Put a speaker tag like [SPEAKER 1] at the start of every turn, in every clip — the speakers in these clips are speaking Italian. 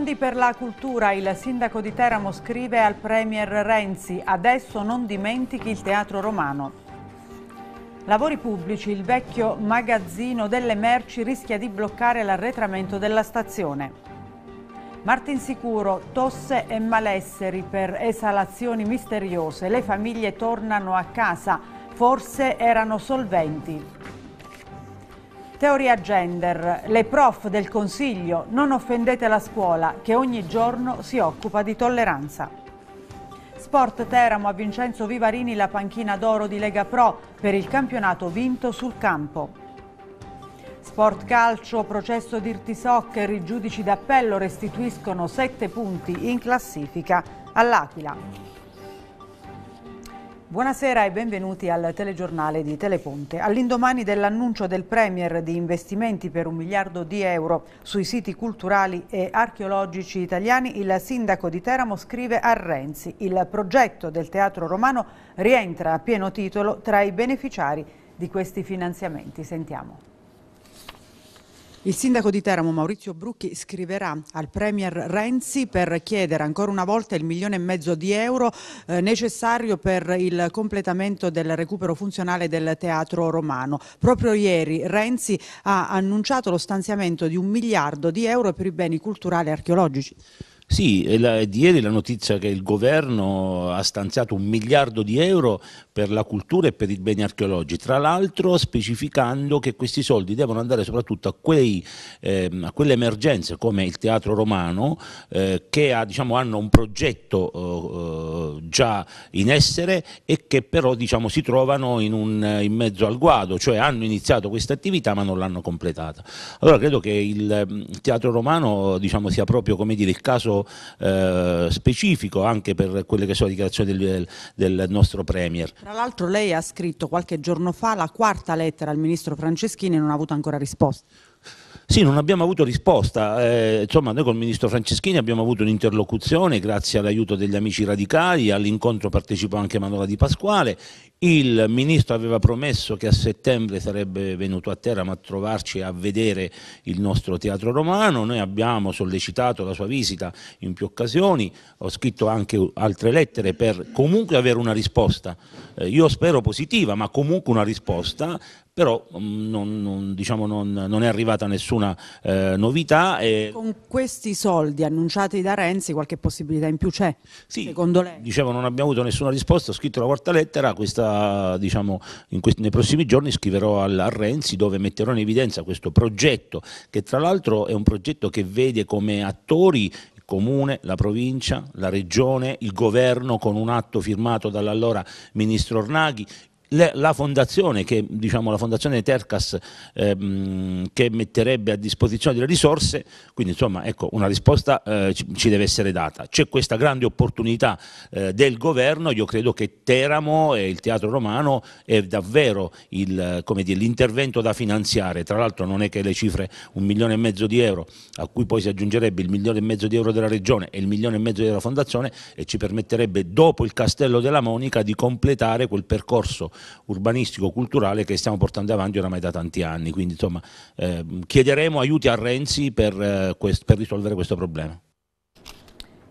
[SPEAKER 1] Fondi per la cultura, il sindaco di Teramo scrive al Premier Renzi, adesso non dimentichi il teatro romano. Lavori pubblici, il vecchio magazzino delle merci rischia di bloccare l'arretramento della stazione. Martinsicuro, tosse e malesseri per esalazioni misteriose, le famiglie tornano a casa, forse erano solventi. Teoria gender, le prof del Consiglio, non offendete la scuola che ogni giorno si occupa di tolleranza. Sport Teramo a Vincenzo Vivarini la panchina d'oro di Lega Pro per il campionato vinto sul campo. Sport Calcio, processo Dirti Soccer, i giudici d'appello restituiscono 7 punti in classifica all'Aquila. Buonasera e benvenuti al telegiornale di Teleponte. All'indomani dell'annuncio del Premier di investimenti per un miliardo di euro sui siti culturali e archeologici italiani, il sindaco di Teramo scrive a Renzi il progetto del teatro romano rientra a pieno titolo tra i beneficiari di questi finanziamenti. Sentiamo. Il sindaco di Teramo Maurizio Brucchi scriverà al Premier Renzi per chiedere ancora una volta il milione e mezzo di euro eh, necessario per il completamento del recupero funzionale del teatro romano. Proprio ieri Renzi ha annunciato lo stanziamento di un miliardo di
[SPEAKER 2] euro per i beni culturali e archeologici. Sì, è, la, di ieri la notizia che il governo ha stanziato un miliardo di euro per la cultura e per i beni archeologici, tra l'altro specificando che questi soldi devono andare soprattutto a, quei, eh, a quelle emergenze come il teatro romano eh, che ha, diciamo, hanno un progetto eh, eh, già in essere e che però diciamo, si trovano in, un, in, mezzo al guado, cioè hanno iniziato questa attività ma non l'hanno completata. Allora credo che il, ehm, teatro romano diciamo, sia proprio dire, il caso eh, specifico anche per quelle che sono le dichiarazioni del, del nostro Premier.
[SPEAKER 1] Tra l'altro lei ha scritto qualche giorno fa la quarta lettera al Ministro Franceschini e non ha avuto ancora risposta.
[SPEAKER 2] Sì, non abbiamo avuto risposta. Eh, insomma, noi con il ministro Franceschini abbiamo avuto un'interlocuzione grazie all'aiuto degli amici radicali, all'incontro partecipò anche Manuela Di Pasquale. Il ministro aveva promesso che a settembre sarebbe venuto a Teramo a trovarci a vedere il nostro teatro romano. Noi abbiamo sollecitato la sua visita in più occasioni, ho scritto anche altre lettere per comunque avere una risposta. Eh, io spero positiva, ma comunque una risposta però mm, non, non, diciamo, non, non è arrivata nessuna eh, novità. E...
[SPEAKER 1] Con questi soldi annunciati da Renzi qualche possibilità in più c'è,
[SPEAKER 2] sì, secondo lei? Dicevo non abbiamo avuto nessuna risposta, ho scritto la quarta lettera, questa, diciamo, questi, nei prossimi giorni scriverò al, a Renzi dove metterò in evidenza questo progetto che tra l'altro è un progetto che vede come attori comune, la provincia, la regione, il governo con un atto firmato dall'allora ministro Ornaghi, le, la fondazione, che, diciamo, la fondazione Tercas ehm, che metterebbe a disposizione delle risorse, quindi insomma ecco, una risposta eh, ci, ci, deve essere data. C'è questa grande opportunità eh, del governo, io credo che Teramo e il teatro romano è davvero l'intervento da finanziare, tra l'altro non è che le cifre un milione e mezzo di euro a cui poi si aggiungerebbe il milione e mezzo di euro della regione e il milione e mezzo della fondazione e ci permetterebbe dopo il castello della Monica di completare quel percorso urbanistico, culturale che stiamo portando avanti oramai da tanti anni. Quindi insomma, eh, chiederemo aiuti a Renzi per, eh, quest, per risolvere questo problema.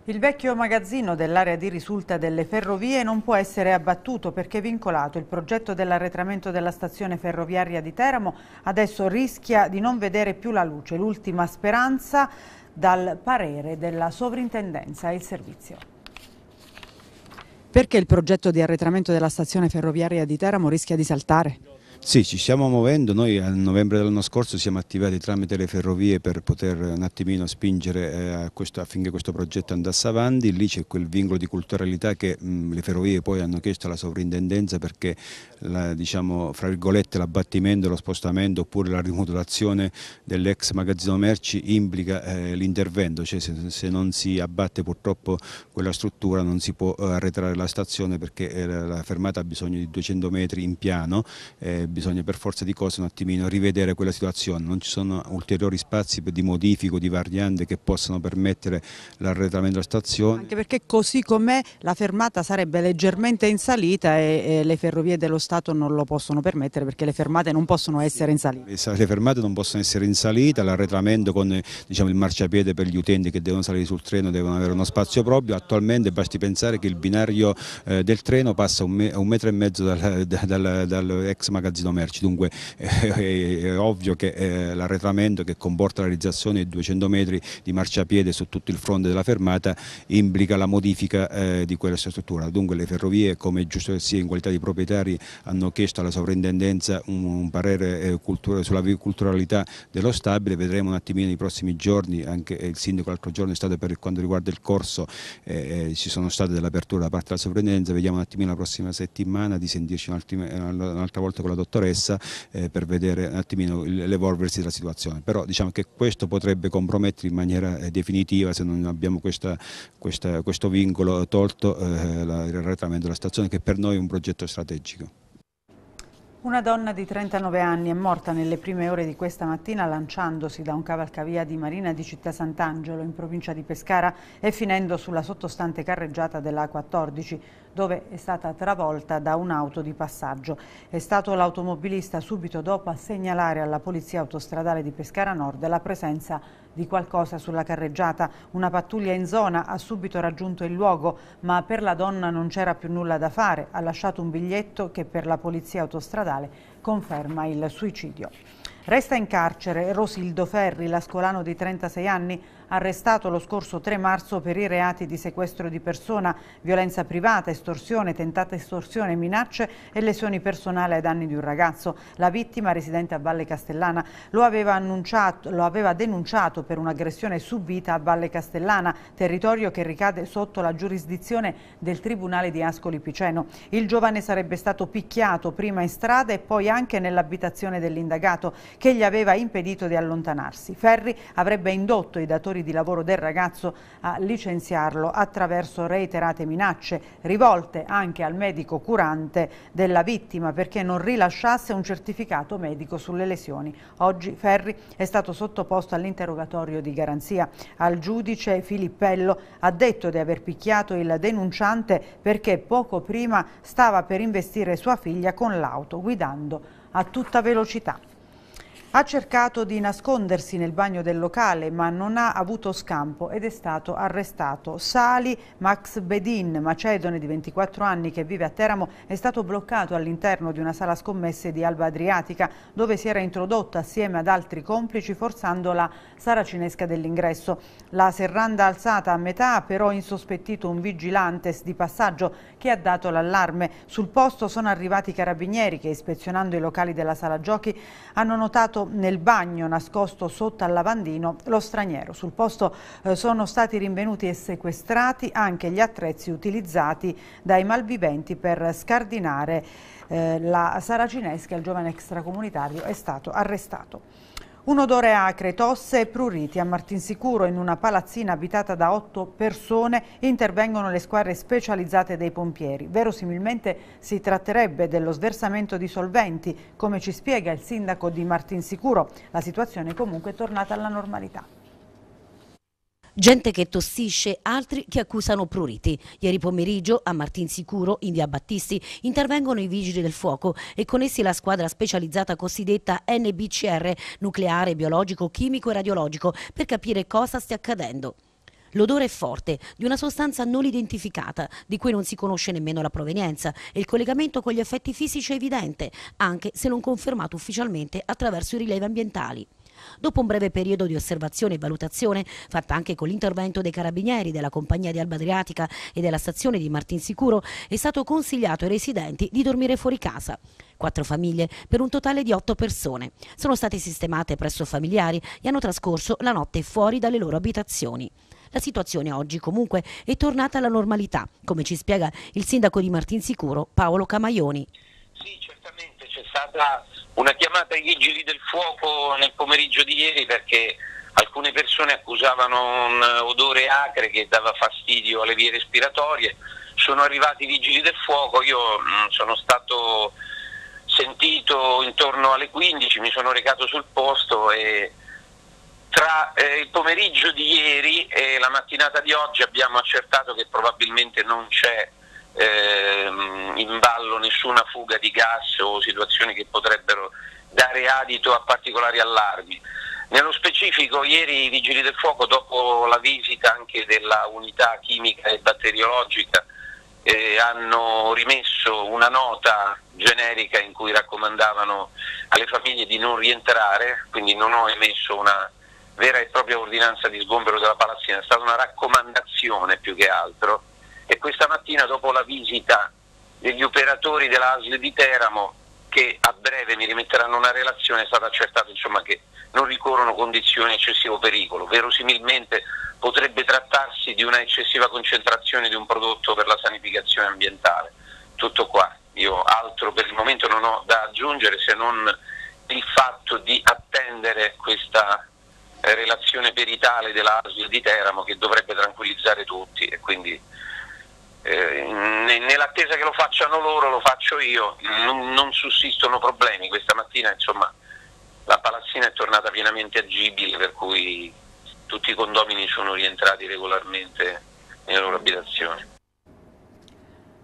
[SPEAKER 1] Il vecchio magazzino dell'area di risulta delle ferrovie non può essere abbattuto perché vincolato. Il progetto dell'arretramento della stazione ferroviaria di Teramo adesso rischia di non vedere più la luce. L'ultima speranza dal parere della sovrintendenza e il servizio. Perché il progetto di arretramento della stazione ferroviaria di Teramo rischia di saltare?
[SPEAKER 3] Sì, ci stiamo muovendo, noi a novembre dell'anno scorso siamo attivati tramite le ferrovie per poter un attimino spingere eh, questo, affinché questo progetto andasse avanti, lì c'è quel vincolo di culturalità che mh, le ferrovie poi hanno chiesto alla sovrintendenza perché la, diciamo, fra virgolette l'abbattimento, lo spostamento oppure la rimodulazione dell'ex magazzino merci implica eh, l'intervento, cioè se, se, non si abbatte purtroppo quella struttura non si può eh, arretrare la stazione perché eh, la fermata ha bisogno di 200 metri in piano, eh, bisogna per forza di cose un attimino rivedere quella situazione, non ci sono ulteriori spazi di modifico, di variante che possano permettere l'arretramento della stazione. Anche
[SPEAKER 1] perché così com'è la fermata sarebbe leggermente in salita e, e, le ferrovie dello Stato non lo possono permettere perché le fermate non possono essere in salita.
[SPEAKER 3] Le fermate non possono essere in salita, l'arretramento con diciamo, il marciapiede per gli utenti che devono salire sul treno devono avere uno spazio proprio, attualmente basti pensare che il binario eh, del treno passa un, me, un metro e mezzo dall'ex dal, dal, dal magazzino transito merci, dunque eh, è ovvio che eh, l'arretramento che comporta la realizzazione di 200 metri di marciapiede su tutto il fronte della fermata implica la modifica eh, di questa struttura, dunque le ferrovie come giusto che sia in qualità di proprietari hanno chiesto alla sovrintendenza un, un parere eh, cultura, sulla culturalità dello stabile, vedremo un attimino nei prossimi giorni, anche eh, il sindaco l'altro giorno è stato per quanto riguarda il corso, eh, ci sono state delle aperture da parte della sovrintendenza, vediamo un attimino la prossima settimana di sentirci un'altra volta con la dottoressa dottoressa eh, per vedere un attimino l'evolversi della situazione, però diciamo che questo potrebbe compromettere in maniera eh, definitiva se non abbiamo questa, questa, questo vincolo tolto eh, la, il arretramento della stazione che per noi è un progetto strategico.
[SPEAKER 1] Una donna di 39 anni è morta nelle prime ore di questa mattina lanciandosi da un cavalcavia di Marina di Città Sant'Angelo in provincia di Pescara e finendo sulla sottostante carreggiata della A14 dove è stata travolta da un'auto di passaggio. È stato l'automobilista subito dopo a segnalare alla Polizia Autostradale di Pescara Nord la presenza di qualcosa sulla carreggiata. Una pattuglia in zona ha subito raggiunto il luogo, ma per la donna non c'era più nulla da fare. Ha lasciato un biglietto che per la Polizia Autostradale conferma il suicidio. Resta in carcere Rosildo Ferri, l'ascolano di 36 anni, arrestato lo scorso 3 marzo per i reati di sequestro di persona, violenza privata, estorsione, tentata estorsione, minacce e lesioni personali ai danni di un ragazzo. La vittima, residente a Valle Castellana, lo aveva, lo aveva denunciato per un'aggressione subita a Valle Castellana, territorio che ricade sotto la giurisdizione del Tribunale di Ascoli Piceno. Il giovane sarebbe stato picchiato prima in strada e poi anche nell'abitazione dell'indagato, che gli aveva impedito di allontanarsi. Ferri avrebbe indotto i datori datori di lavoro del ragazzo a licenziarlo attraverso reiterate minacce rivolte anche al medico curante della vittima perché non rilasciasse un certificato medico sulle lesioni. Oggi Ferri è stato sottoposto all'interrogatorio di garanzia. Al giudice Filippello ha detto di aver picchiato il denunciante perché poco prima stava per investire sua figlia con l'auto guidando a tutta velocità. Ha cercato di nascondersi nel bagno del locale ma non ha avuto scampo ed è stato arrestato. Sali Max Bedin, macedone di 24 anni che vive a Teramo, è stato bloccato all'interno di una sala scommesse di Alba Adriatica dove si era introdotto assieme ad altri complici forzando la saracinesca dell'ingresso. La serranda alzata a metà ha però insospettito un vigilante di passaggio che ha dato l'allarme. Sul posto sono arrivati i carabinieri che ispezionando i locali della sala giochi hanno notato nel bagno nascosto sotto al lavandino lo straniero. Sul posto eh, sono stati rinvenuti e sequestrati anche gli attrezzi utilizzati dai malviventi per scardinare eh, la saracinesca. Il giovane extracomunitario è stato arrestato. Un odore acre, tosse e pruriti a Martinsicuro in una palazzina abitata da otto persone intervengono le squadre specializzate dei pompieri. Verosimilmente si tratterebbe dello sversamento di solventi, come ci spiega il sindaco di Martinsicuro. La situazione è comunque tornata alla normalità.
[SPEAKER 4] Gente che tossisce, altri che accusano pruriti. Ieri pomeriggio a Martinsicuro, in via Battisti, intervengono i vigili del fuoco e con essi la squadra specializzata cosiddetta NBCR, nucleare, biologico, chimico e radiologico, per capire cosa stia accadendo. L'odore è forte, di una sostanza non identificata, di cui non si conosce nemmeno la provenienza e il collegamento con gli effetti fisici è evidente, anche se non confermato ufficialmente attraverso i rilevi ambientali. Dopo un breve periodo di osservazione e valutazione, fatta anche con l'intervento dei carabinieri della compagnia di Alba Adriatica e della stazione di Martinsicuro, è stato consigliato ai residenti di dormire fuori casa. Quattro famiglie per un totale di otto persone. Sono state sistemate presso familiari e hanno trascorso la notte fuori dalle loro abitazioni. La situazione oggi comunque è tornata alla normalità, come ci spiega il sindaco di Martinsicuro Paolo Camaioni. Sì,
[SPEAKER 5] certamente c'è stata una chiamata ai vigili del fuoco nel pomeriggio di ieri perché alcune persone accusavano un odore acre che dava fastidio alle vie respiratorie, sono arrivati i vigili del fuoco, io mm, sono stato sentito intorno alle 15, mi sono recato sul posto e tra eh, il pomeriggio di ieri e la mattinata di oggi abbiamo accertato che probabilmente non c'è ehm, in ballo nessuna fuga di gas o situazioni che potrebbero dare adito a particolari allarmi. Nello specifico ieri i Vigili del Fuoco, dopo la visita anche della unità chimica e batteriologica, eh, hanno rimesso una nota generica in cui raccomandavano alle famiglie di non rientrare, quindi non ho emesso una vera e propria ordinanza di sgombero della palazzina, è stata una raccomandazione più che altro, e questa mattina dopo la visita degli operatori dell'ASL di Teramo che a breve mi rimetteranno una relazione è stato accertato insomma, che non ricorrono condizioni di eccessivo pericolo, verosimilmente potrebbe trattarsi di una eccessiva concentrazione di un prodotto per la sanificazione ambientale. Tutto qua, io altro per il momento non ho da aggiungere se non il fatto di attendere questa eh, relazione peritale dell'ASL di Teramo che dovrebbe tranquillizzare tutti e quindi eh, nell'attesa che lo facciano loro lo faccio io, non, non, sussistono problemi, questa mattina insomma la palazzina è tornata pienamente agibile per cui tutti i condomini sono rientrati regolarmente nelle loro abitazioni.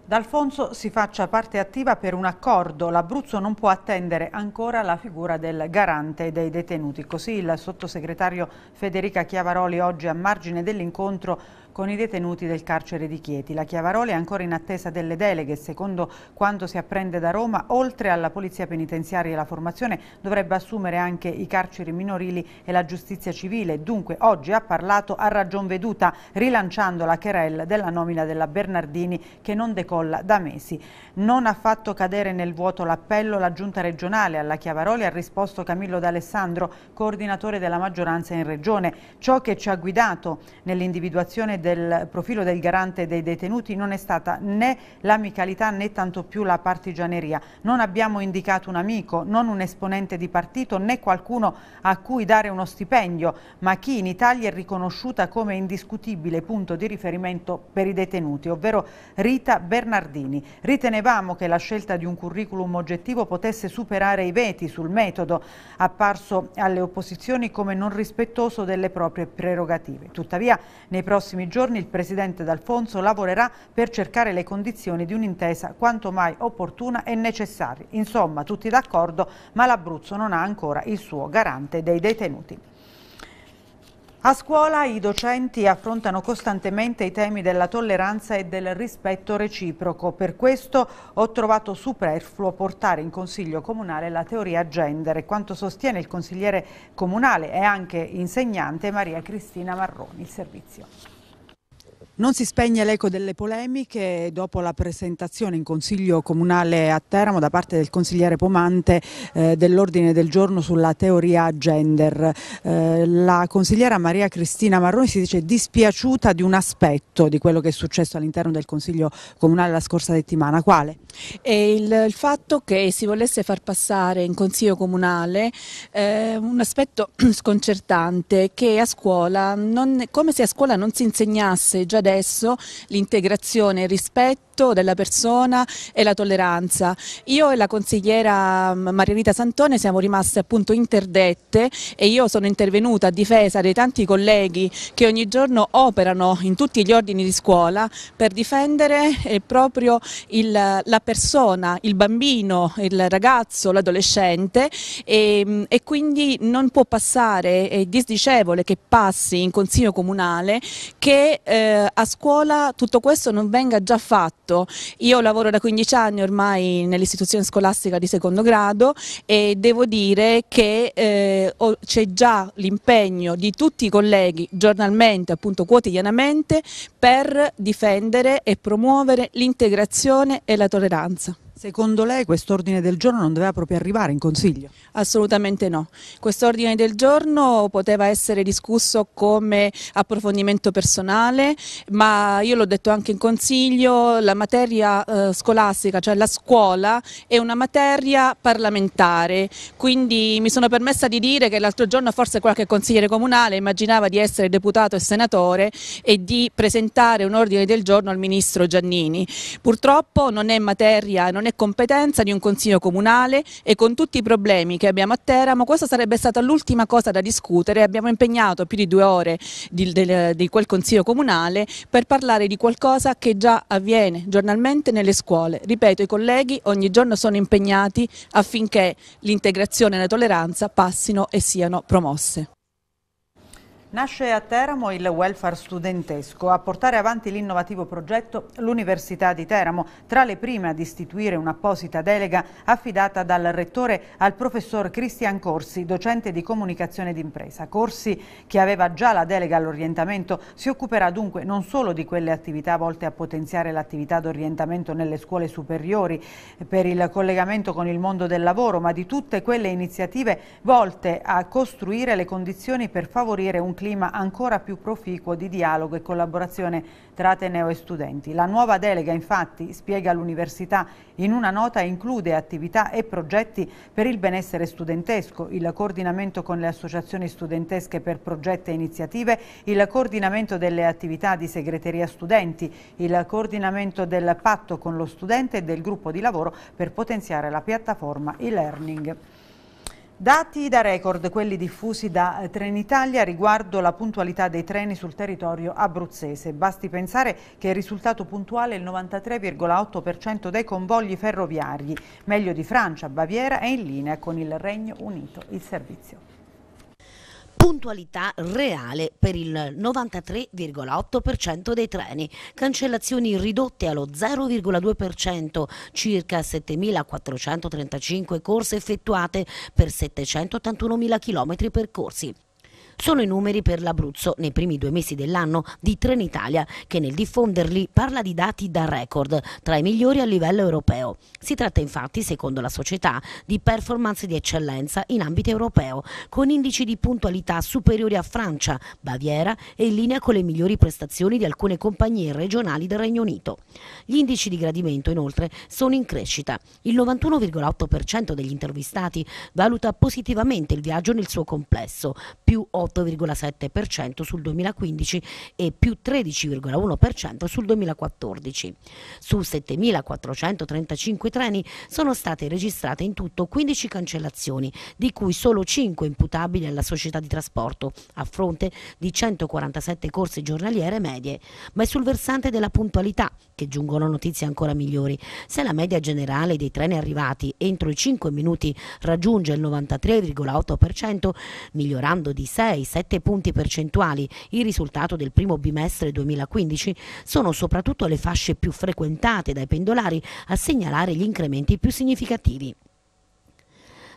[SPEAKER 1] D'Alfonso si faccia parte attiva per un accordo, l'Abruzzo non può attendere ancora la figura del garante dei detenuti, così il sottosegretario Federica Chiavaroli oggi a margine dell'incontro con i detenuti del carcere di Chieti. La Chiavarola è ancora in attesa delle deleghe. Secondo quanto si apprende da Roma, oltre alla polizia penitenziaria e la formazione, dovrebbe assumere anche i carceri minorili e la giustizia civile. Dunque oggi ha parlato a ragion veduta, rilanciando la querel della nomina della Bernardini che non decolla da mesi. Non ha fatto cadere nel vuoto l'appello la giunta regionale. Alla Chiavaroli ha risposto Camillo D'Alessandro, coordinatore della maggioranza in regione. Ciò che ci ha guidato nell'individuazione del profilo del garante dei detenuti non è stata né l'amicalità né tanto più la partigianeria. Non abbiamo indicato un amico, non un esponente di partito né qualcuno a cui dare uno stipendio, ma chi in Italia è riconosciuta come indiscutibile punto di riferimento per i detenuti, ovvero Rita Bernardini. Ritenevamo che la scelta di un curriculum oggettivo potesse superare i veti sul metodo, apparso alle opposizioni come non rispettoso delle proprie prerogative. Tuttavia, nei prossimi giorni giorni il presidente D'Alfonso lavorerà per cercare le condizioni di un'intesa quanto mai opportuna e necessaria. Insomma, tutti d'accordo, ma l'Abruzzo non ha ancora il suo garante dei detenuti. A scuola i docenti affrontano costantemente i temi della tolleranza e del rispetto reciproco. Per questo ho trovato superfluo portare in Consiglio Comunale la teoria gender, quanto sostiene il consigliere comunale e anche insegnante Maria Cristina Marroni. Il servizio. Non si spegne l'eco delle polemiche dopo la presentazione in Consiglio Comunale a Teramo da parte del consigliere Pomante eh, dell'ordine del giorno sulla teoria gender. Eh, la consigliera Maria Cristina Marroni si dice dispiaciuta di un aspetto di quello che è successo all'interno del Consiglio Comunale la scorsa settimana. Quale?
[SPEAKER 6] Il, il, fatto che si volesse far passare in Consiglio Comunale eh, un aspetto sconcertante che a scuola, non, come se a scuola non si insegnasse già adesso l'integrazione, il rispetto della persona e la tolleranza. Io e la consigliera mm, Margherita Santone siamo rimaste appunto interdette e io sono intervenuta a difesa dei tanti colleghi che ogni giorno operano in tutti gli ordini di scuola per difendere proprio il, la persona, il bambino, il ragazzo, l'adolescente e, mm, e quindi non può passare, è disdicevole che passi in consiglio comunale che eh, a scuola tutto questo non venga già fatto. Io lavoro da 15 anni ormai nell'istituzione scolastica di secondo grado e devo dire che eh, c'è già l'impegno di tutti i colleghi giornalmente, appunto quotidianamente, per difendere e promuovere l'integrazione e la tolleranza.
[SPEAKER 1] Secondo lei quest'ordine del giorno non doveva proprio arrivare in Consiglio?
[SPEAKER 6] Assolutamente no. Quest'ordine del giorno poteva essere discusso come approfondimento personale, ma io l'ho detto anche in Consiglio, la materia eh, scolastica, cioè la scuola, è una materia parlamentare, quindi mi sono permessa di dire che l'altro giorno forse qualche consigliere comunale immaginava di essere deputato e senatore e di presentare un ordine del giorno al Ministro Giannini. Purtroppo non è materia, non non competenza di un consiglio comunale e con tutti i problemi che abbiamo a Teramo questa sarebbe stata l'ultima cosa da discutere. Abbiamo impegnato più di due ore di, di, di quel consiglio comunale per parlare di qualcosa che già avviene giornalmente nelle scuole. Ripeto, i colleghi ogni giorno sono impegnati affinché l'integrazione e la tolleranza passino e siano promosse.
[SPEAKER 1] Nasce a Teramo il welfare studentesco. A portare avanti l'innovativo progetto l'Università di Teramo, tra le prime ad istituire un'apposita delega affidata dal Rettore al professor Cristian Corsi, docente di comunicazione d'impresa. Corsi, che aveva già la delega all'orientamento, si occuperà dunque non solo di quelle attività volte a potenziare l'attività d'orientamento nelle scuole superiori per il collegamento con il mondo del lavoro, ma di tutte quelle iniziative volte a costruire le condizioni per favorire un clima clima ancora più proficuo di dialogo e collaborazione tra Ateneo e studenti. La nuova delega infatti, spiega l'Università in una nota, include attività e progetti per il benessere studentesco, il coordinamento con le associazioni studentesche per progetti e iniziative, il coordinamento delle attività di segreteria studenti, il coordinamento del patto con lo studente e del gruppo di lavoro per potenziare la piattaforma e-learning. Dati da record, quelli diffusi da Trenitalia riguardo la puntualità dei treni sul territorio abruzzese. Basti pensare che il risultato puntuale è il 93,8% dei convogli ferroviari, meglio di Francia, Baviera e in linea con il Regno Unito. Il servizio
[SPEAKER 4] puntualità reale per il 93,8% dei treni, cancellazioni ridotte allo 0,2%, circa 7.435 corse effettuate per 781.000 km percorsi. Sono i numeri per l'Abruzzo nei primi due mesi dell'anno di Trenitalia che nel diffonderli parla di dati da record, tra i migliori a livello europeo. Si tratta infatti, secondo la società, di performance di eccellenza in ambito europeo, con indici di puntualità superiori a Francia, Baviera e in linea con le migliori prestazioni di alcune compagnie regionali del Regno Unito. Gli indici di gradimento inoltre sono in crescita. Il 91,8% degli intervistati valuta positivamente il viaggio nel suo complesso, più 8 8,7% sul 2015 e più 13,1% sul 2014. Su 7.435 treni sono state registrate in tutto 15 cancellazioni, di cui solo 5 imputabili alla società di trasporto, a fronte di 147 corse giornaliere medie. Ma è sul versante della puntualità che giungono notizie ancora migliori. Se la media generale dei treni arrivati entro i 5 minuti raggiunge il 93,8%, migliorando di 6 6-7 punti percentuali il risultato del primo bimestre 2015, sono soprattutto le fasce più frequentate dai pendolari a segnalare gli incrementi più significativi.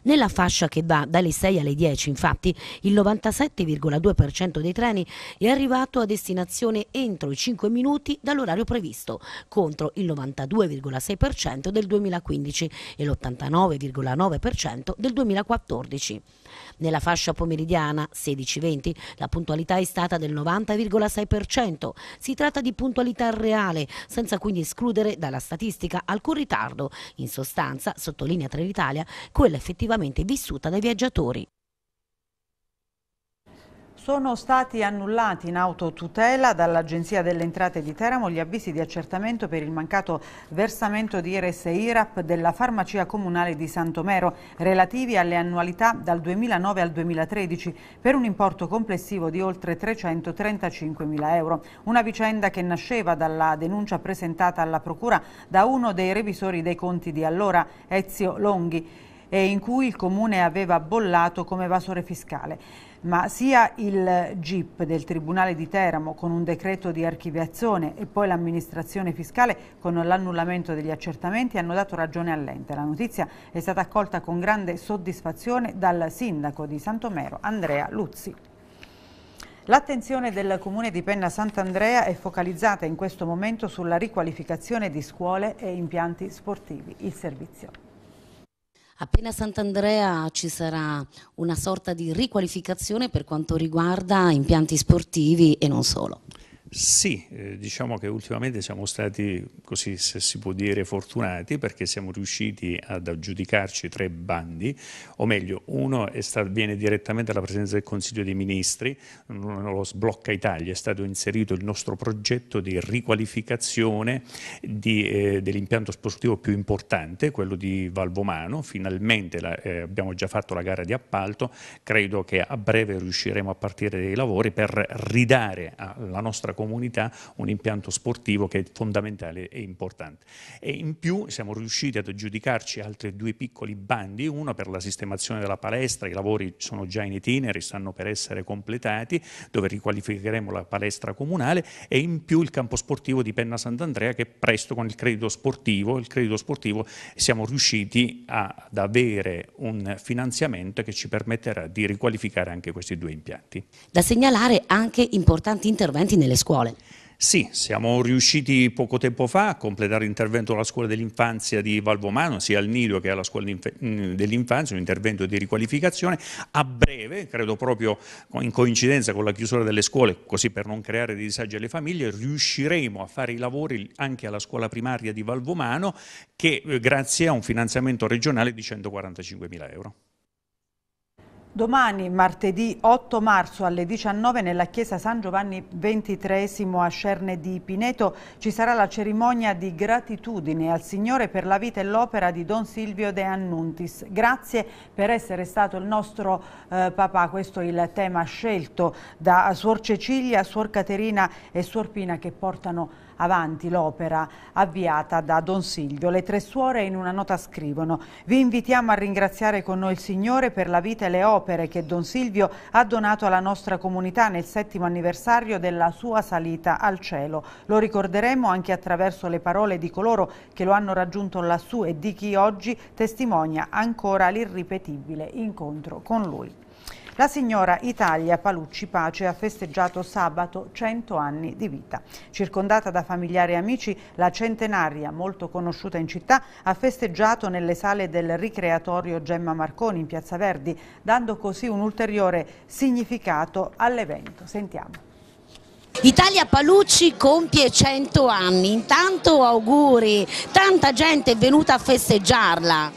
[SPEAKER 4] Nella fascia che va dalle 6 alle 10, infatti, il 97,2% dei treni è arrivato a destinazione entro i 5 minuti dall'orario previsto, contro il 92,6% del 2015 e l'89,9% del 2014. Nella fascia pomeridiana 16-20 la puntualità è stata del 90,6%. Si tratta di puntualità reale, senza quindi escludere dalla statistica alcun ritardo. In sostanza, sottolinea Trenitalia, quella effettivamente vissuta dai viaggiatori.
[SPEAKER 1] Sono stati annullati in autotutela dall'Agenzia delle Entrate di Teramo gli avvisi di accertamento per il mancato versamento di IRS IRAP della farmacia comunale di Santomero relativi alle annualità dal 2009 al 2013 per un importo complessivo di oltre 335 mila euro. Una vicenda che nasceva dalla denuncia presentata alla Procura da uno dei revisori dei conti di allora, Ezio Longhi e in cui il Comune aveva bollato come evasore fiscale ma sia il GIP del Tribunale di Teramo con un decreto di archiviazione e poi l'amministrazione fiscale con l'annullamento degli accertamenti hanno dato ragione all'ente. La notizia è stata accolta con grande soddisfazione dal sindaco di Santomero Andrea Luzzi. L'attenzione del Comune di Penna Sant'Andrea è focalizzata in questo momento sulla riqualificazione di scuole e impianti sportivi. Il servizio.
[SPEAKER 4] Appena Sant'Andrea ci sarà una sorta di riqualificazione per quanto riguarda impianti sportivi e non solo.
[SPEAKER 7] Sì, eh, diciamo che ultimamente siamo stati, così se si può dire, fortunati perché siamo riusciti ad aggiudicarci tre bandi, o meglio, uno stato, viene direttamente alla presenza del Consiglio dei Ministri, lo sblocca Italia, è stato inserito il nostro progetto di riqualificazione di, eh, dell'impianto espositivo più importante, quello di Valvomano, finalmente la, eh, abbiamo già fatto la gara di appalto, credo che a breve riusciremo a partire dai lavori per ridare alla nostra comunità un impianto sportivo che è fondamentale e importante. E in più siamo riusciti ad aggiudicarci altri due piccoli bandi, uno per la sistemazione della palestra, i lavori sono già in itineri, stanno per essere completati, dove riqualificheremo la palestra comunale e in più il campo sportivo di Penna Sant'Andrea che presto con il credito sportivo, il credito sportivo siamo riusciti ad avere un finanziamento che ci permetterà di riqualificare anche questi due impianti. Da segnalare anche importanti interventi nelle scuole scuole. Sì, siamo riusciti poco tempo fa a completare l'intervento alla scuola dell'infanzia di Valvomano, sia al Nido che alla scuola mm, dell'infanzia, un intervento di riqualificazione. A breve, credo proprio in coincidenza con la chiusura delle scuole, così per non creare disagi alle famiglie, riusciremo a fare i lavori anche alla scuola primaria di Valvomano che eh, grazie a un finanziamento regionale di 145 mila euro.
[SPEAKER 1] Domani, martedì 8 marzo alle 19 nella chiesa San Giovanni XXIII a Cerne di Pineto ci sarà la cerimonia di gratitudine al Signore per la vita e l'opera di Don Silvio De Annuntis. Grazie per essere stato il nostro eh, papà, questo è il tema scelto da Suor Cecilia, Suor Caterina e Suor Pina che portano avanti l'opera avviata da Don Silvio. Le tre suore in una nota scrivono Vi invitiamo a ringraziare con noi il Signore per la vita e le opere che Don Silvio ha donato alla nostra comunità nel settimo anniversario della sua salita al cielo. Lo ricorderemo anche attraverso le parole di coloro che lo hanno raggiunto lassù e di chi oggi testimonia ancora l'irripetibile incontro con lui. La signora Italia Palucci Pace ha festeggiato sabato 100 anni di vita. Circondata da familiari e amici, la centenaria, molto conosciuta in città, ha festeggiato nelle sale del ricreatorio Gemma Marconi in Piazza Verdi, dando così un ulteriore significato all'evento. Sentiamo.
[SPEAKER 4] Italia Palucci compie 100 anni, intanto auguri, tanta gente è venuta a festeggiarla.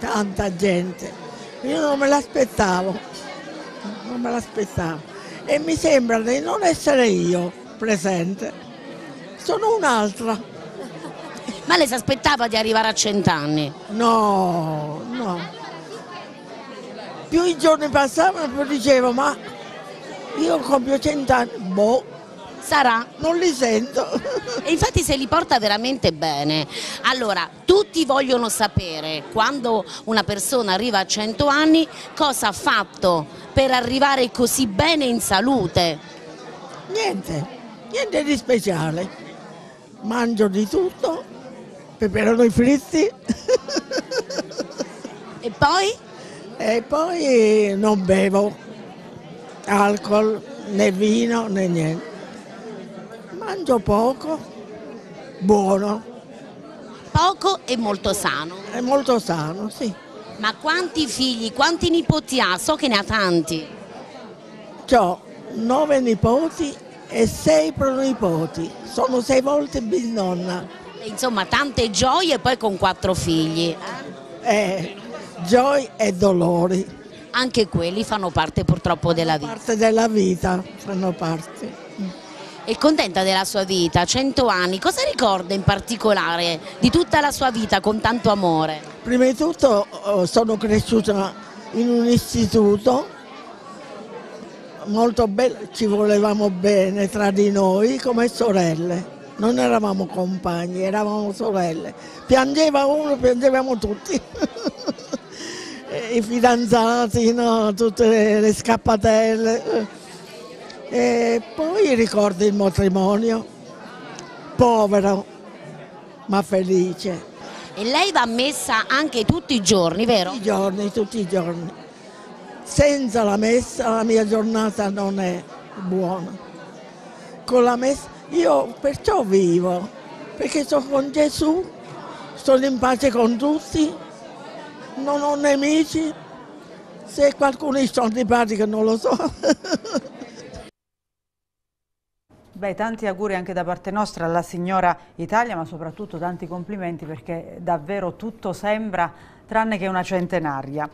[SPEAKER 4] Tanta gente,
[SPEAKER 8] io non me l'aspettavo non me l'aspettavo. E mi sembra di non essere io presente, sono un'altra. Ma
[SPEAKER 4] lei si aspettava di arrivare a cent'anni?
[SPEAKER 8] No, no. Più i giorni passavano, più dicevo, ma io compio cent'anni,
[SPEAKER 4] boh. Sarà. Non li sento. E infatti se li porta veramente bene. Allora, tutti vogliono sapere quando una persona arriva a 100 anni cosa ha fatto per arrivare così bene in salute. Niente, niente di speciale. Mangio di tutto,
[SPEAKER 8] peperono i fritti. E poi? E poi non bevo alcol, né vino, né niente mangio poco, buono.
[SPEAKER 4] Poco e molto sano. È molto sano, sì. Ma quanti figli, quanti nipoti ha? So che ne ha tanti. Ho nove nipoti
[SPEAKER 8] e sei pronipoti. Sono sei volte bisnonna.
[SPEAKER 4] Insomma, tante gioie e poi con quattro figli. Eh, eh gioie e dolori. Anche quelli fanno parte purtroppo della vita. Parte della vita, fanno parte è contenta della sua vita, 100 anni, cosa ricorda in particolare di tutta la sua vita con tanto amore?
[SPEAKER 8] Prima di tutto eh, sono cresciuta in un istituto molto bello, ci volevamo bene tra di noi come sorelle, non eravamo compagni, eravamo sorelle, piangeva uno, piangevamo tutti. I fidanzati, no? tutte le scappatelle e poi ricordo il matrimonio, povero ma felice.
[SPEAKER 4] E lei va a messa anche tutti i giorni, vero? Tutti i giorni, tutti i giorni.
[SPEAKER 8] Senza la messa la mia giornata non è buona. Con la messa io perciò vivo, perché sono con Gesù, sono in pace con tutti, non ho nemici. Se qualcuno è antipatico non lo so.
[SPEAKER 1] Beh, tanti auguri anche da parte nostra alla signora Italia, ma soprattutto tanti complimenti perché davvero tutto sembra tranne che una centenaria.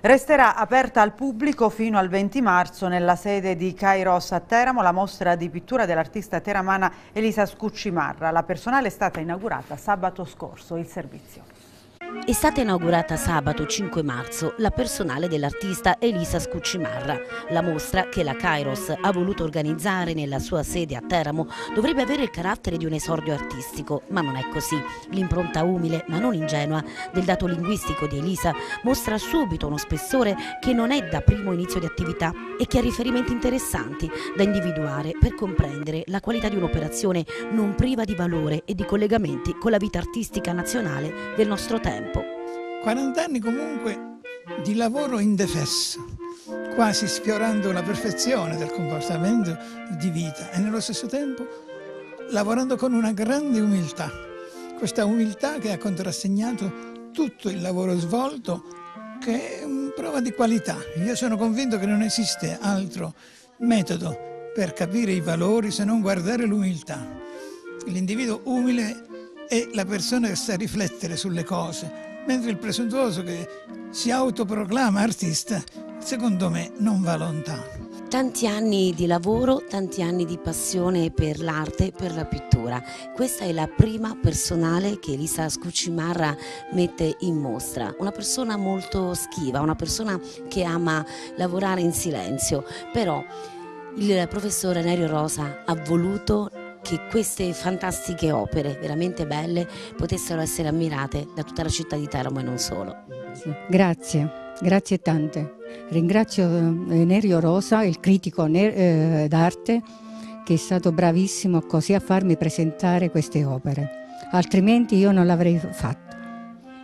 [SPEAKER 1] Resterà aperta al pubblico fino al 20 marzo nella sede di Kairos a Teramo la mostra di pittura dell'artista teramana Elisa Scucci Marra. La personale è stata inaugurata sabato
[SPEAKER 4] scorso il
[SPEAKER 1] servizio.
[SPEAKER 4] È stata inaugurata sabato 5 marzo la personale dell'artista Elisa Scuccimarra. La mostra che la Kairos ha voluto organizzare nella sua sede a Teramo dovrebbe avere il carattere di un esordio artistico, ma non è così. L'impronta umile, ma non ingenua, del dato linguistico di Elisa mostra subito uno spessore che non è da primo inizio di attività e che ha riferimenti interessanti da individuare per comprendere la qualità di un'operazione non priva di valore e di collegamenti con la vita artistica nazionale del nostro tempo tempo.
[SPEAKER 8] 40 anni comunque di lavoro indefesso, quasi sfiorando la perfezione del comportamento di vita e nello stesso tempo lavorando con una grande umiltà, questa umiltà che ha contrassegnato tutto il lavoro svolto che è una prova di qualità. Io sono convinto che non esiste altro metodo per capire i valori se non guardare l'umiltà. L'individuo umile è è la persona che sa riflettere sulle cose, mentre il presuntuoso che si autoproclama artista, secondo me, non va lontano.
[SPEAKER 4] Tanti anni di lavoro, tanti anni di passione per l'arte per la pittura. Questa è la prima personale che Elisa Scucimarra mette in mostra. Una persona molto schiva, una persona che ama lavorare in silenzio, però il professore Nerio Rosa ha voluto che queste fantastiche opere veramente belle potessero essere ammirate da tutta la città di Teramo e non solo.
[SPEAKER 8] grazie. Grazie tante. Ringrazio eh, Nerio Rosa, il critico eh, d'arte, che è stato bravissimo così a farmi presentare queste opere, altrimenti io non l'avrei fatto.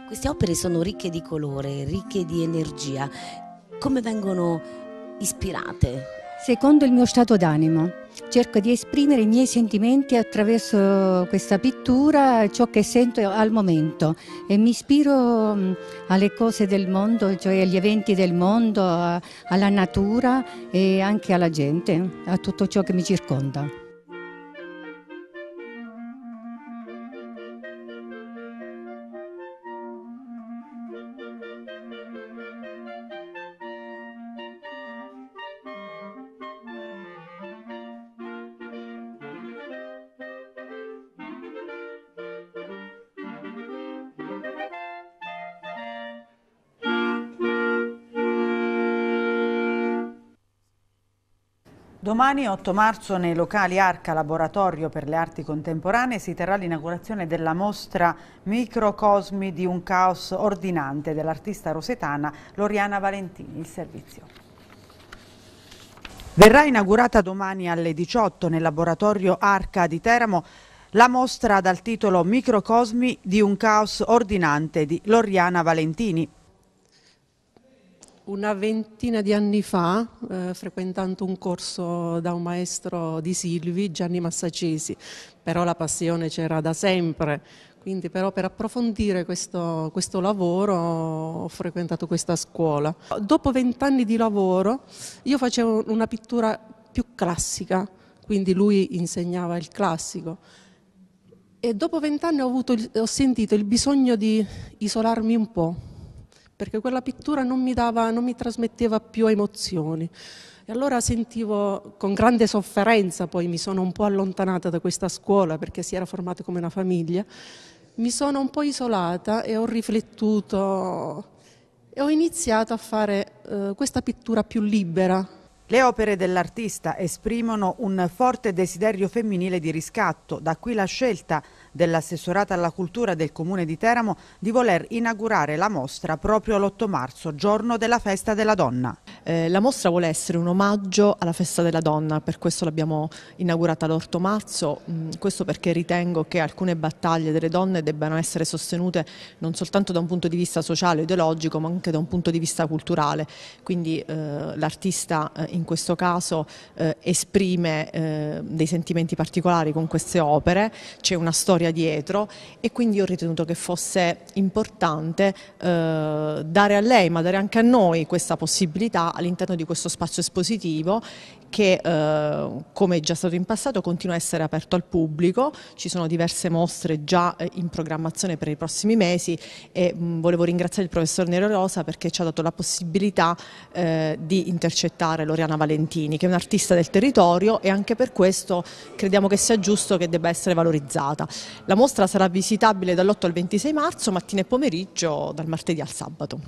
[SPEAKER 4] Queste opere sono ricche di colore, ricche di energia. Come vengono ispirate?
[SPEAKER 8] Secondo il mio stato d'animo cerco di esprimere i miei sentimenti attraverso questa pittura, ciò che sento al momento e mi ispiro mm, alle cose del mondo, cioè agli eventi del mondo, alla natura e anche alla gente, a tutto ciò che mi circonda.
[SPEAKER 1] Domani 8 marzo nei locali Arca Laboratorio per le Arti Contemporanee si terrà l'inaugurazione della mostra Microcosmi di un caos ordinante dell'artista rosetana Loriana Valentini. Il servizio. Verrà inaugurata domani alle 18 nel laboratorio Arca di Teramo la mostra dal titolo Microcosmi di un caos ordinante di Loriana Valentini,
[SPEAKER 9] una ventina di anni fa, eh, frequentando un corso da un maestro di Silvi, Gianni Massacesi, però la passione c'era da sempre, quindi però per approfondire questo, questo lavoro ho frequentato questa scuola. Dopo vent'anni di lavoro io facevo una pittura più classica, quindi lui insegnava il classico. E dopo vent'anni ho, ho, sentito il bisogno di isolarmi un po', perché quella pittura non mi, dava, non mi trasmetteva più emozioni. E allora sentivo con grande sofferenza, poi mi sono un po' allontanata da questa scuola perché si era formata come una famiglia, mi sono un po' isolata e ho riflettuto e ho iniziato a fare eh, questa pittura più libera,
[SPEAKER 1] le opere dell'artista esprimono un forte desiderio femminile di riscatto, da qui la scelta dell'assessorata alla cultura del Comune di Teramo di voler inaugurare la mostra proprio l'8 marzo, giorno della festa
[SPEAKER 9] della donna. Eh, la mostra vuole essere un omaggio alla festa della donna, per questo l'abbiamo inaugurata l'8 marzo, mm, questo perché ritengo che alcune battaglie delle donne debbano essere sostenute non soltanto da un punto di vista sociale e ideologico, ma anche da un punto di vista culturale. Quindi eh, l'artista eh, in questo caso eh, esprime eh, dei sentimenti particolari con queste opere, c'è una storia dietro e quindi ho ritenuto che fosse importante eh, dare a lei ma dare anche a noi questa possibilità all'interno di questo spazio espositivo che eh, come è già stato in passato continua a essere aperto al pubblico, ci sono diverse mostre già eh, in programmazione per i prossimi mesi e mh, mm, volevo ringraziare il professor Nero Rosa perché ci ha dato la possibilità eh, di intercettare L'Oreal Tiziana Valentini, che è un'artista del territorio e anche per questo crediamo che sia giusto che debba essere valorizzata. La mostra sarà visitabile dall'8 al 26 marzo, mattina e pomeriggio, dal martedì al sabato.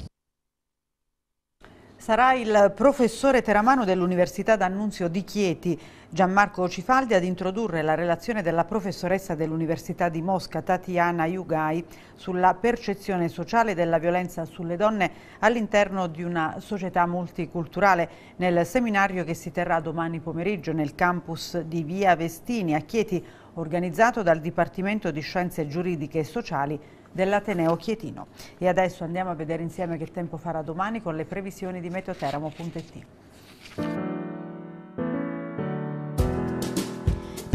[SPEAKER 1] Sarà il professore teramano dell'Università d'Annunzio di Chieti, Gianmarco Cifaldi, ad introdurre la relazione della professoressa dell'Università di Mosca, Tatiana Iugai, sulla percezione sociale della violenza sulle donne all'interno di una società multiculturale nel seminario che si terrà domani pomeriggio nel campus di Via Vestini a Chieti, organizzato dal Dipartimento di Scienze Giuridiche e Sociali dell'Ateneo Chietino. E adesso andiamo a vedere insieme che tempo farà domani con le previsioni di meteoteramo.it.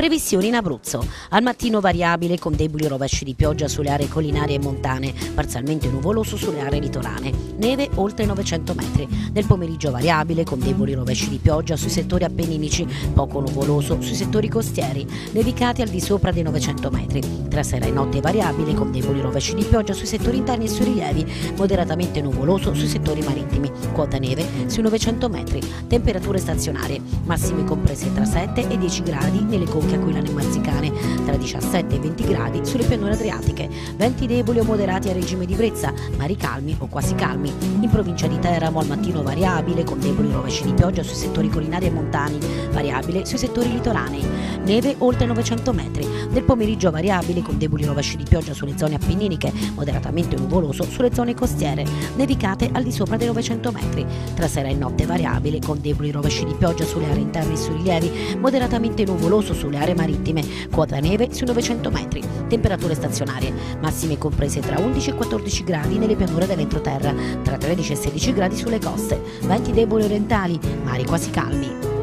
[SPEAKER 4] Previsioni in Abruzzo. Al mattino variabile con deboli rovesci di pioggia sulle aree collinari e montane, parzialmente nuvoloso sulle aree litorane, neve oltre 900 metri. Nel pomeriggio variabile con deboli rovesci di pioggia sui settori appenninici, poco nuvoloso sui settori costieri, nevicati al di sopra dei 900 metri. Tra sera e notte variabile con deboli rovesci di pioggia sui settori interni e sui rilievi, moderatamente nuvoloso sui settori marittimi, quota neve sui 900 metri, temperature stazionarie, massime comprese tra 7 e 10 gradi nelle conche a quella nel Marzicane, tra 17 e 20 gradi sulle pianure adriatiche, venti deboli o moderati a regime di brezza, mari calmi o quasi calmi. In provincia di Teramo al mattino variabile, con deboli rovesci di pioggia sui settori collinari e montani, variabile sui settori litoranei, neve oltre 900 metri. Nel pomeriggio variabile, con deboli rovesci di pioggia sulle zone appenniniche, moderatamente nuvoloso sulle zone costiere, nevicate al di sopra dei 900 metri. Tra sera e notte variabile, con deboli rovesci di pioggia sulle aree interne e sui rilievi, moderatamente nuvoloso sulle aree aree marittime, quota neve su 900 metri, temperature stazionarie, massime comprese tra 11 e 14 gradi nelle pianure dell'entroterra, tra 13 e 16 gradi sulle coste, venti deboli orientali, mari quasi calmi.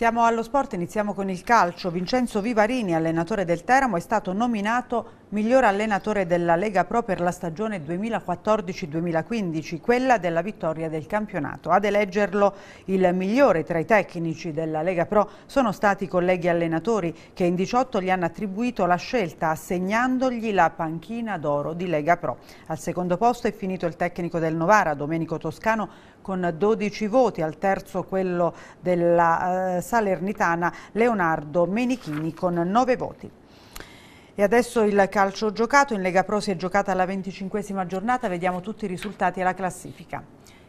[SPEAKER 1] Siamo allo sport, iniziamo con il calcio. Vincenzo Vivarini, allenatore del Teramo, è stato nominato miglior allenatore della Lega Pro per la stagione 2014-2015, quella della vittoria del campionato. Ad eleggerlo il migliore tra i tecnici della Lega Pro sono stati i colleghi allenatori che in 18 gli hanno attribuito la scelta assegnandogli la panchina d'oro di Lega Pro. Al secondo posto è finito il tecnico del Novara, Domenico Toscano, con 12 voti, al terzo quello della eh, Salernitana Leonardo Menichini con 9 voti. E adesso il calcio giocato, in Lega Pro si è giocata la 25esima giornata, vediamo tutti i risultati e la classifica.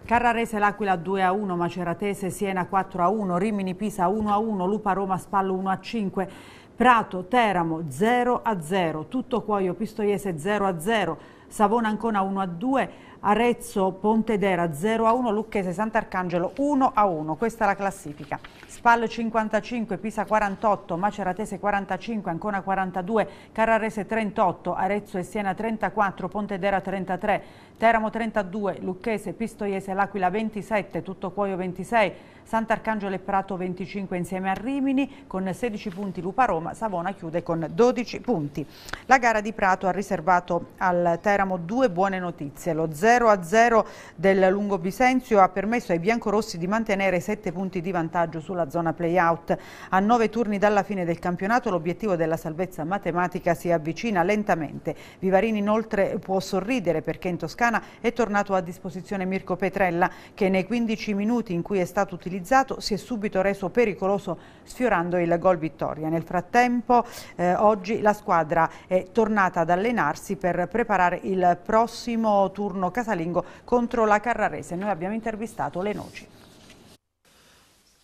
[SPEAKER 1] Carrarese L'Aquila 2 a 1, Maceratese Siena 4 a 1, Rimini Pisa 1 a 1, Lupa Roma Spallo 1 a 5. Prato, Teramo 0 a 0, Tutto Cuoio Pistoiese 0 a 0, Savona Ancona 1 a 2, Arezzo Pontedera 0 a 1, Lucchese Sant'Arcangelo 1 a 1. Questa è la classifica. Spal 55, Pisa 48, Maceratese 45, Ancona 42, Carrarese 38, Arezzo e Siena 34, Pontedera 33, Teramo 32, Lucchese, Pistoiese, L'Aquila 27, Tutto Cuoio 26, Sant'Arcangelo e Prato 25 insieme a Rimini con 16 punti Lupa Roma, Savona chiude con 12 punti. La gara di Prato ha riservato al Teramo due buone notizie. Lo 0-0 del Lungo Bisenzio ha permesso ai biancorossi di mantenere 7 punti di vantaggio sulla zona play-out. A 9 turni dalla fine del campionato l'obiettivo della salvezza matematica si avvicina lentamente. Vivarini inoltre può sorridere perché in Toscana Toscana è tornato a disposizione Mirko Petrella che nei 15 minuti in cui è stato utilizzato si è subito reso pericoloso sfiorando il gol vittoria. Nel frattempo eh, oggi la squadra è tornata ad allenarsi per preparare il prossimo turno casalingo contro la Carrarese. Noi abbiamo intervistato Le Noci.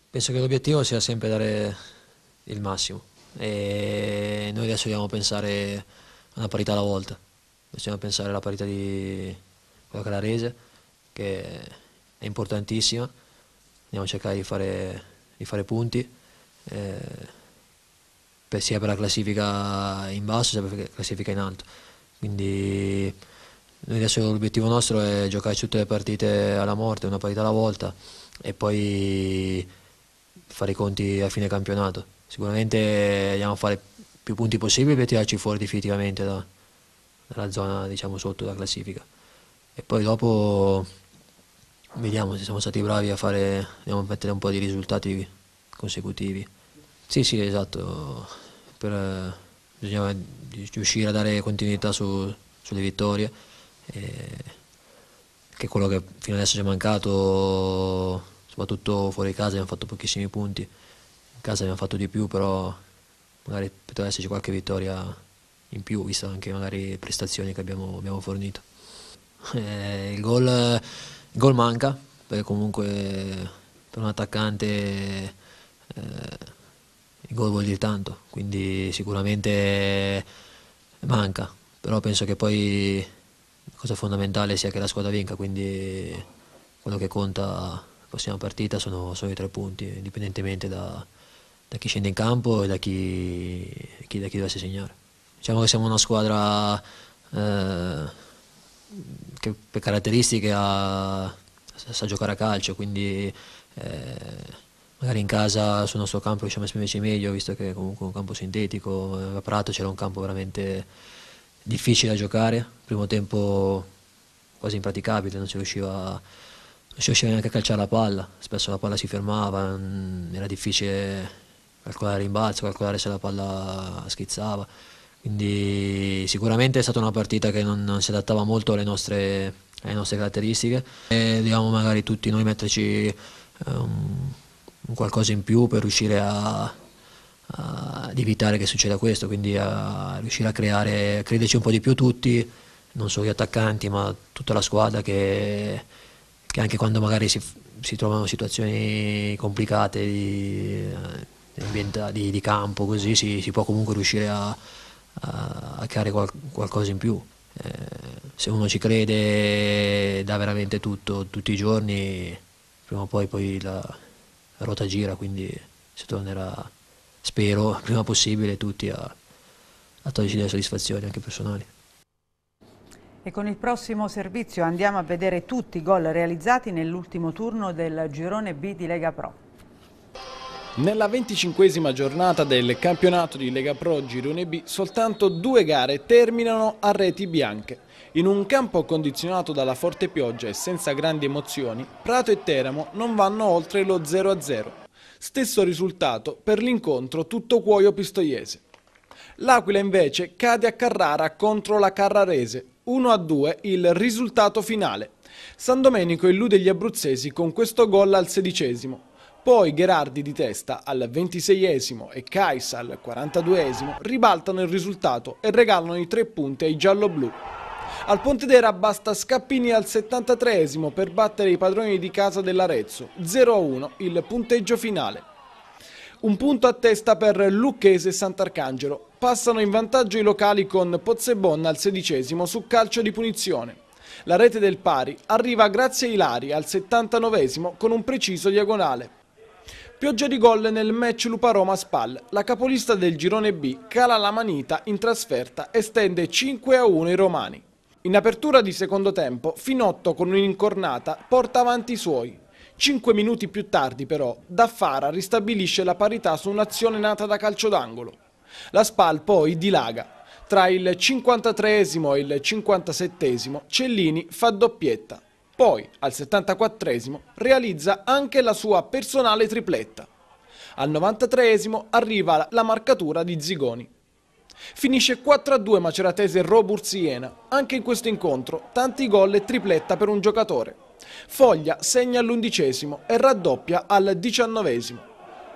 [SPEAKER 10] Penso che l'obiettivo sia sempre dare il massimo e noi adesso dobbiamo pensare a una parità alla volta, dobbiamo pensare alla parità di, la Clarese, che è importantissima, andiamo a cercare di fare, di fare punti, eh, per, sia per la classifica in basso sia per la classifica in alto. Quindi adesso l'obiettivo nostro è giocare tutte le partite alla morte, una partita alla volta e poi fare i conti a fine campionato. Sicuramente andiamo a fare più punti possibili per tirarci fuori definitivamente da, dalla zona diciamo, sotto la classifica e poi dopo vediamo se siamo stati bravi a fare, andiamo a mettere un po' di risultati consecutivi. Sì, sì, esatto, per, bisognava riuscire a dare continuità su, sulle vittorie, eh, che è quello che fino adesso ci è mancato, soprattutto fuori casa abbiamo fatto pochissimi punti, in casa abbiamo fatto di più, però magari poteva esserci qualche vittoria in più, visto anche magari le prestazioni che abbiamo, abbiamo fornito. Eh, il, gol, il gol manca, perché comunque per un attaccante eh, il gol vuol dire tanto, quindi sicuramente manca, però penso che poi la cosa fondamentale sia che la squadra vinca, quindi quello che conta la prossima partita sono, sono i tre punti, indipendentemente da, da, chi scende in campo e da chi, chi, da chi dovesse segnare. Diciamo che siamo una squadra... Eh, che per caratteristiche ha, sa giocare a calcio, quindi eh, magari in casa sul nostro campo riusciamo a esprimerci meglio, visto che comunque è un campo sintetico, eh, a Prato c'era un campo veramente difficile da giocare, primo tempo quasi impraticabile, non si riusciva, non si riusciva neanche a calciare la palla, spesso la palla si fermava, mm, era difficile calcolare il rimbalzo, calcolare se la palla schizzava. Quindi sicuramente è stata una partita che non, non si adattava molto alle nostre, alle nostre caratteristiche e dobbiamo magari tutti noi metterci um, qualcosa in più per riuscire a, ad evitare che succeda questo, quindi a riuscire a creare, a crederci un po' di più tutti, non solo gli attaccanti ma tutta la squadra che, che anche quando magari si, si trovano situazioni complicate di, eh, di, di campo così si, si, può comunque riuscire a, a, a creare qual, qualcosa in più. Eh, se uno ci crede, dà veramente tutto, tutti i giorni, prima o poi, poi la, la ruota gira, quindi si tornerà, spero, prima possibile tutti a, a toglierci delle soddisfazioni anche personali.
[SPEAKER 1] E con il prossimo servizio andiamo a vedere tutti i gol realizzati nell'ultimo turno del girone B di Lega Pro.
[SPEAKER 11] Nella venticinquesima giornata del campionato di Lega Pro Girone B soltanto due gare terminano a reti bianche. In un campo condizionato dalla forte pioggia e senza grandi emozioni, Prato e Teramo non vanno oltre lo 0-0. Stesso risultato per l'incontro tutto cuoio pistoiese. L'Aquila invece cade a Carrara contro la Carrarese, 1-2 il risultato finale. San Domenico illude gli abruzzesi con questo gol al sedicesimo. Poi Gherardi di testa al 26esimo e Kais al 42esimo ribaltano il risultato e regalano i tre punti ai gialloblu. Al Pontedera basta Scappini al 73esimo per battere i padroni di casa dell'Arezzo, 0-1 il punteggio finale. Un punto a testa per Lucchese e Sant'Arcangelo. Passano in vantaggio i locali con Pozzebonna al sedicesimo su calcio di punizione. La rete del pari arriva grazie a Ilari al 79 esimo con un preciso diagonale. Pioggia di gol nel match Lupa-Roma-Spal. La capolista del girone B cala la manita in trasferta e stende 5 a 1 i romani. In apertura di secondo tempo, Finotto con un'incornata porta avanti i suoi. Cinque minuti più tardi però, Daffara ristabilisce la parità su un'azione nata da calcio d'angolo. La Spal poi dilaga. Tra il 53 e il 57 Cellini fa doppietta. Poi, al 74esimo, realizza anche la sua personale tripletta. Al 93esimo arriva la marcatura di Zigoni. Finisce 4-2 Maceratese Robur Siena. Anche in questo incontro tanti gol e tripletta per un giocatore. Foglia segna all'undicesimo e raddoppia al diciannovesimo.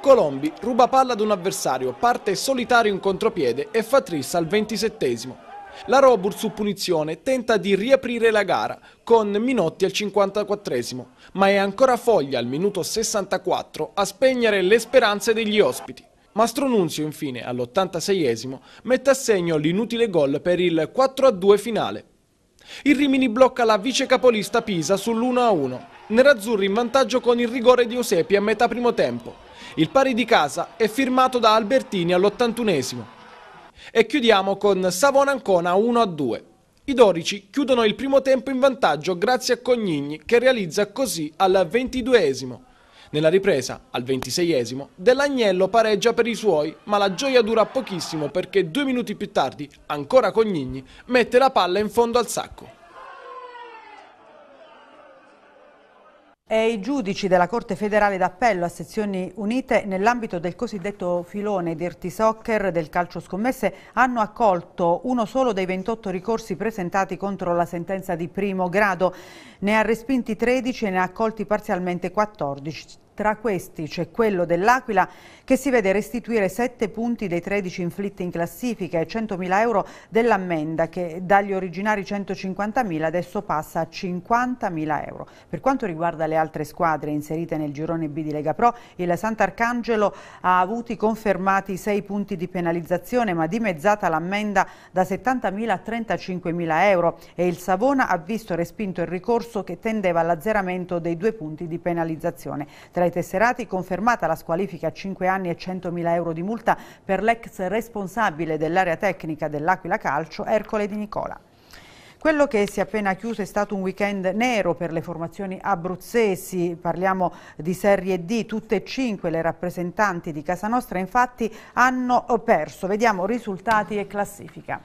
[SPEAKER 11] Colombi ruba palla ad un avversario, parte solitario in contropiede e fa trissa al ventisettesimo. La Robur su punizione tenta di riaprire la gara con Minotti al 54esimo, ma è ancora Foglia al minuto 64 a spegnere le speranze degli ospiti. Mastro Nunzio infine all'86esimo mette a segno l'inutile gol per il 4-2 finale. Il Rimini blocca la vice capolista Pisa sull'1-1. Nerazzurri in vantaggio con il rigore di Osepi a metà primo tempo. Il pari di casa è firmato da Albertini all'81esimo. E chiudiamo con Savona Ancona 1-2. I dorici chiudono il primo tempo in vantaggio grazie a Cognigni che realizza così al 22esimo. Nella ripresa, al 26esimo, Dell'Agnello pareggia per i suoi, ma la gioia dura pochissimo perché due minuti più tardi, ancora Cognigni, mette la palla in fondo al sacco. E I
[SPEAKER 1] giudici della Corte federale d'appello a sezioni unite nell'ambito del cosiddetto filone dirty soccer del calcio scommesse hanno accolto uno solo dei 28 ricorsi presentati contro la sentenza di primo grado. Ne ha respinti 13 e ne ha accolti parzialmente 14. Tra questi c'è quello dell'Aquila che si vede restituire 7 punti dei 13 inflitti in classifica e 100.000 euro dell'ammenda che dagli originari 150.000 adesso passa a 50.000 euro. Per quanto riguarda le altre squadre inserite nel girone B di Lega Pro, il Sant'Arcangelo ha avuto confermati 6 punti di penalizzazione ma dimezzata l'ammenda da 70.000 a 35.000 euro e il Savona ha visto respinto il ricorso che tendeva all'azzeramento dei due punti di penalizzazione. Tra i dai tesserati confermata la squalifica a 5 anni e 100.000 euro di multa per l'ex responsabile dell'area tecnica dell'Aquila Calcio, Ercole Di Nicola. Quello che si è appena chiuso è stato un weekend nero per le formazioni abruzzesi, parliamo di Serie D, tutte e cinque le rappresentanti di Casa Nostra infatti hanno perso, vediamo risultati e classifica.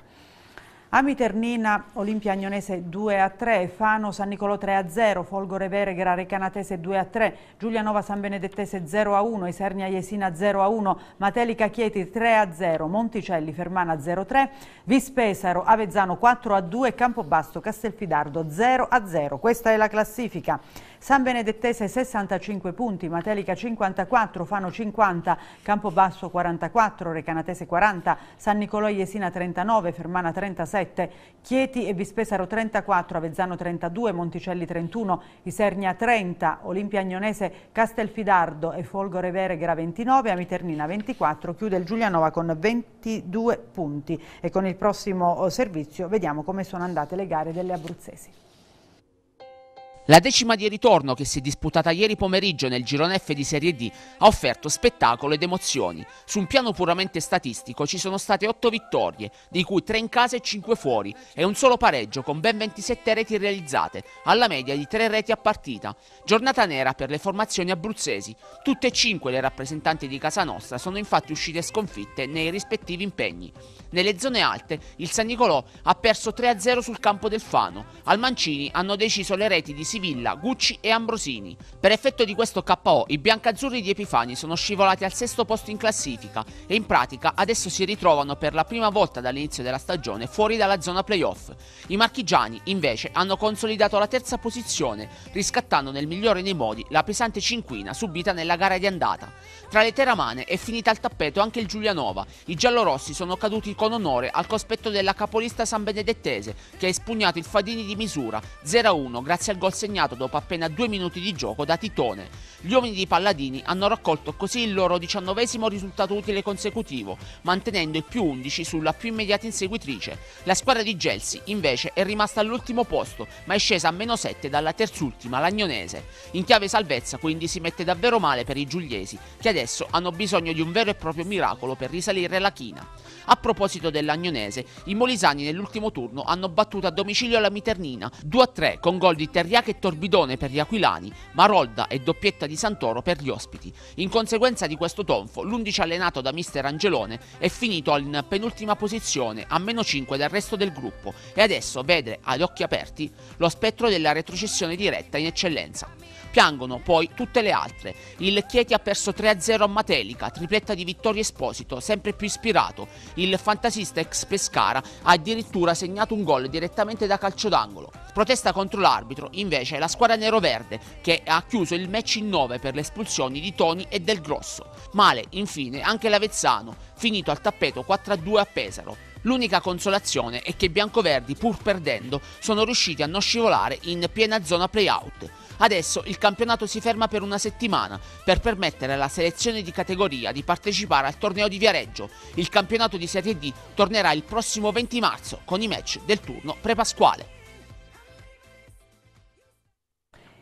[SPEAKER 1] Amiternina, Olimpia Agnonese 2 a 3, Fano San Nicolò 3 a 0, Folgore Veregra Recanatese 2 a 3, Giulianova San Benedettese 0 a 1, Isernia Iesina 0 a 1, Matelica Chieti 3 a 0, Monticelli Fermana 0 a 3, Vispesaro Avezzano 4 a 2, Campobasto Castelfidardo 0 a 0. Questa è la classifica. San Benedettese 65 punti, Matelica 54, Fano 50, Campobasso 44, Recanatese 40, San Nicolò Iesina 39, Fermana 37, Chieti e Vispesaro 34, Avezzano 32, Monticelli 31, Isernia 30, Olimpia Agnonese, Castelfidardo e Folgore Veregra 29, Amiternina 24, chiude il Giulianova con 22 punti e con il prossimo oh, servizio vediamo come sono andate le gare delle abruzzesi.
[SPEAKER 12] La decima di ritorno che si è disputata ieri pomeriggio nel girone F di Serie D ha offerto spettacolo ed emozioni. Su un piano puramente statistico ci sono state otto vittorie, di cui tre in casa e cinque fuori, e un solo pareggio con ben 27 reti realizzate, alla media di tre reti a partita. Giornata nera per le formazioni abruzzesi. Tutte e cinque le rappresentanti di casa nostra sono infatti uscite sconfitte nei rispettivi impegni. Nelle zone alte il San Nicolò ha perso 3-0 sul campo del Fano. Al Mancini hanno deciso le reti di Sivilla, Gucci e Ambrosini. Per effetto di questo KO, i biancazzurri di Epifani sono scivolati al sesto posto in classifica e in pratica adesso si ritrovano per la prima volta dall'inizio della stagione fuori dalla zona playoff. I marchigiani, invece, hanno consolidato la terza posizione, riscattando nel migliore dei modi la pesante cinquina subita nella gara di andata. Tra le teramane è finita al tappeto anche il Giulianova. I giallorossi sono caduti con onore al cospetto della capolista San Benedettese, che ha espugnato il Fadini di misura 0-1 grazie al gol seguito assegnato dopo appena due minuti di gioco da Titone. Gli uomini di Palladini hanno raccolto così il loro diciannovesimo risultato utile consecutivo, mantenendo il più 11 sulla più immediata inseguitrice. La squadra di Gelsi, invece, è rimasta all'ultimo posto, ma è scesa a meno 7 dalla terzultima lagnonese. In chiave salvezza, quindi, si mette davvero male per i giuliesi, che adesso hanno bisogno di un vero e proprio miracolo per risalire la china. A proposito dell'Agnonese, i Molisani nell'ultimo turno hanno battuto a domicilio la Miternina 2-3 con gol di Terriac e Torbidone per gli aquilani, Marolda e doppietta di Santoro per gli ospiti. In conseguenza di questo tonfo, l'11 allenato da mister Angelone è finito in penultima posizione a meno 5 del resto del gruppo e adesso vede ad occhi aperti lo spettro della retrocessione diretta in eccellenza. Piangono poi tutte le altre. Il Chieti ha perso 3-0 a Matelica, tripletta di Vittorio Esposito, sempre più ispirato. Il fantasista ex Pescara ha addirittura segnato un gol direttamente da calcio d'angolo. Protesta contro l'arbitro, invece, la squadra nero-verde, che ha chiuso il match in 9 per le espulsioni di Toni e Del Grosso. Male, infine, anche l'Avezzano, finito al tappeto 4-2 a Pesaro. L'unica consolazione è che i biancoverdi, pur perdendo, sono riusciti a non scivolare in piena zona play-out. Adesso il campionato si ferma per una settimana per permettere alla selezione di categoria di partecipare al torneo di Viareggio. Il campionato di Serie D tornerà il prossimo 20 marzo con i match del turno prepasquale.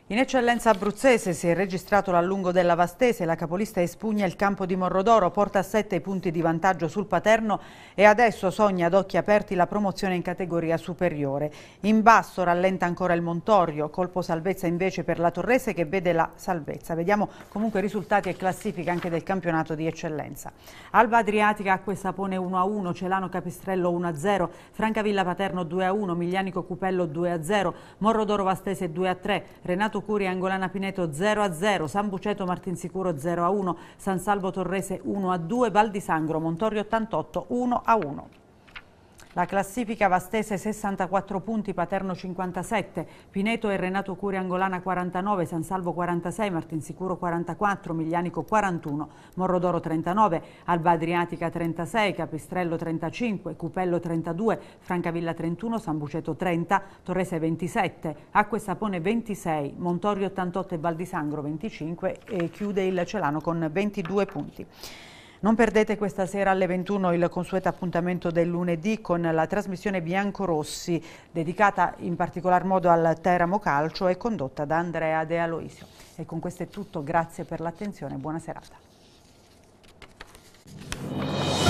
[SPEAKER 1] In eccellenza abruzzese si è registrato l'allungo della Vastese, la capolista espugna il campo di Morrodoro, porta a 7 punti di vantaggio sul Paterno e adesso sogna ad occhi aperti la promozione in categoria superiore. In basso rallenta ancora il Montorio, colpo salvezza invece per la Torrese che vede la salvezza. Vediamo comunque risultati e classifica anche del campionato di eccellenza. Alba Adriatica Acquestapone 1-1, Celano Capistrello 1-0, Francavilla Paterno 2-1, Miglianico Cupello 2-0, Morrodoro Vastese 2-3, Renato Mercato Curia Angolana Pineto 0-0, a San Buceto Martinsicuro 0-1, a San Salvo Torrese 1-2, a Val di Sangro Montorio 88 1-1. a la classifica Vastese 64 punti, Paterno 57, Pineto e Renato Curi Angolana 49, San Salvo 46, Martinsicuro 44, Miglianico 41, Morrodoro 39, Alba Adriatica 36, Capistrello 35, Cupello 32, Francavilla 31, San Buceto 30, Torrese 27, Acque Sapone 26, Montorio 88 e Val di Sangro 25 e chiude il Celano con 22 punti. Non perdete questa sera alle 21 il consueto appuntamento del lunedì con la trasmissione Biancorossi, dedicata in particolar modo al Teramo Calcio e condotta da Andrea De Aloisio. E con questo è tutto, grazie per l'attenzione e buona serata.